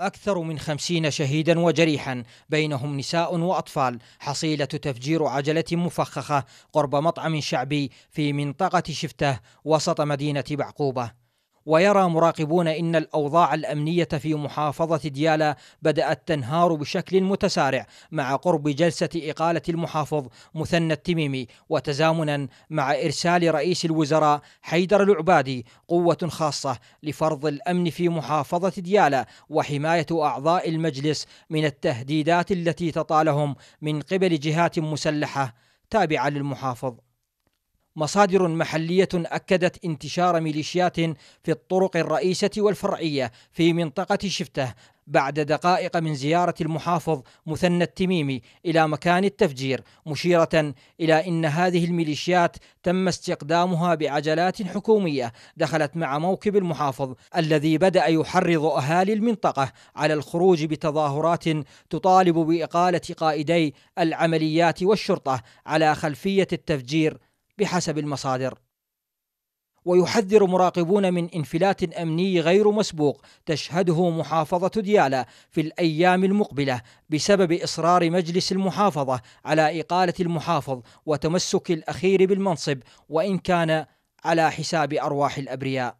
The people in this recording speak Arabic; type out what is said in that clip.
أكثر من خمسين شهيدا وجريحا بينهم نساء وأطفال حصيلة تفجير عجلة مفخخة قرب مطعم شعبي في منطقة شفته وسط مدينة بعقوبة ويرى مراقبون ان الاوضاع الامنيه في محافظه ديالا بدات تنهار بشكل متسارع مع قرب جلسه اقاله المحافظ مثنى التميمي وتزامنا مع ارسال رئيس الوزراء حيدر العبادي قوه خاصه لفرض الامن في محافظه ديالا وحمايه اعضاء المجلس من التهديدات التي تطالهم من قبل جهات مسلحه تابعه للمحافظ مصادر محلية أكدت انتشار ميليشيات في الطرق الرئيسة والفرعية في منطقة شفته بعد دقائق من زيارة المحافظ مثنى التميمي إلى مكان التفجير مشيرة إلى أن هذه الميليشيات تم استقدامها بعجلات حكومية دخلت مع موكب المحافظ الذي بدأ يحرض أهالي المنطقة على الخروج بتظاهرات تطالب بإقالة قائدي العمليات والشرطة على خلفية التفجير بحسب المصادر ويحذر مراقبون من انفلات امني غير مسبوق تشهده محافظه ديالى في الايام المقبله بسبب اصرار مجلس المحافظه على اقاله المحافظ وتمسك الاخير بالمنصب وان كان على حساب ارواح الابرياء